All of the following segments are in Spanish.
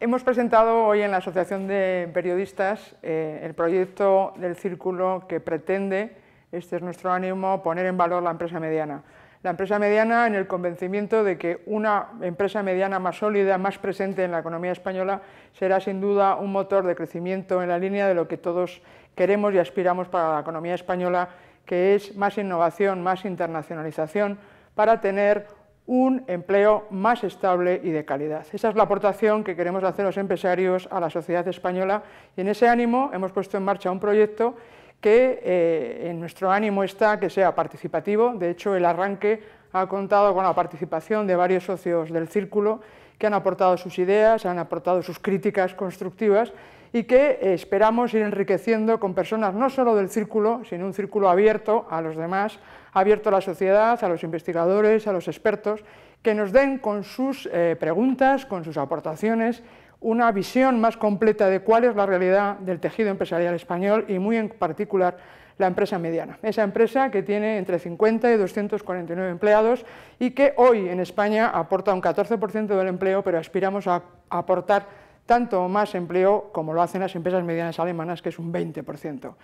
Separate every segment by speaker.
Speaker 1: Hemos presentado hoy en la Asociación de Periodistas eh, el proyecto del Círculo que pretende, este es nuestro ánimo, poner en valor la empresa mediana. La empresa mediana en el convencimiento de que una empresa mediana más sólida, más presente en la economía española, será sin duda un motor de crecimiento en la línea de lo que todos queremos y aspiramos para la economía española, que es más innovación, más internacionalización, para tener un empleo más estable y de calidad. Esa es la aportación que queremos hacer los empresarios a la sociedad española y en ese ánimo hemos puesto en marcha un proyecto que eh, en nuestro ánimo está que sea participativo. De hecho, el arranque ha contado con la participación de varios socios del círculo que han aportado sus ideas, han aportado sus críticas constructivas y que esperamos ir enriqueciendo con personas no solo del círculo, sino un círculo abierto a los demás, abierto a la sociedad, a los investigadores, a los expertos, que nos den con sus eh, preguntas, con sus aportaciones, una visión más completa de cuál es la realidad del tejido empresarial español y muy en particular la empresa mediana, esa empresa que tiene entre 50 y 249 empleados y que hoy en España aporta un 14% del empleo, pero aspiramos a aportar tanto más empleo como lo hacen las empresas medianas alemanas, que es un 20%.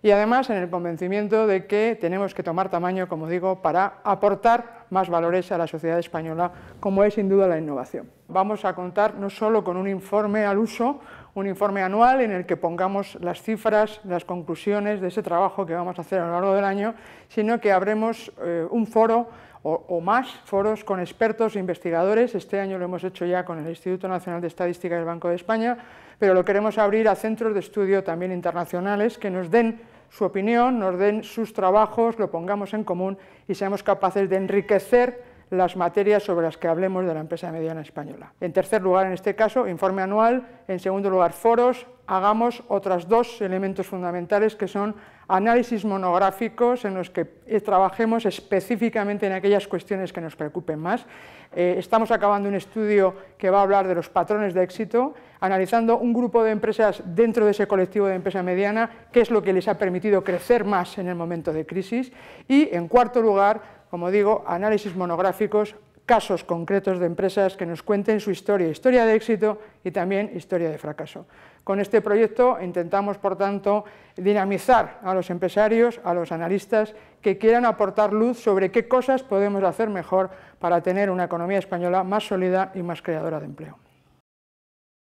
Speaker 1: Y además en el convencimiento de que tenemos que tomar tamaño, como digo, para aportar más valores a la sociedad española, como es sin duda la innovación. Vamos a contar no solo con un informe al uso, un informe anual en el que pongamos las cifras, las conclusiones de ese trabajo que vamos a hacer a lo largo del año, sino que abremos eh, un foro o, más foros con expertos e investigadores. Este año lo hemos hecho ya con el Instituto Nacional de Estadística del Banco de España, pero lo queremos abrir a centros de estudio también internacionales que nos den su opinión, nos den sus trabajos, lo pongamos en común y seamos capaces de enriquecer las materias sobre las que hablemos de la empresa mediana española. En tercer lugar, en este caso, informe anual. En segundo lugar, foros. Hagamos otras dos elementos fundamentales que son análisis monográficos en los que eh, trabajemos específicamente en aquellas cuestiones que nos preocupen más. Eh, estamos acabando un estudio que va a hablar de los patrones de éxito, analizando un grupo de empresas dentro de ese colectivo de empresa mediana, qué es lo que les ha permitido crecer más en el momento de crisis. Y, en cuarto lugar, como digo, análisis monográficos, casos concretos de empresas que nos cuenten su historia, historia de éxito y también historia de fracaso. Con este proyecto intentamos, por tanto, dinamizar a los empresarios, a los analistas que quieran aportar luz sobre qué cosas podemos hacer mejor para tener una economía española más sólida y más creadora de empleo.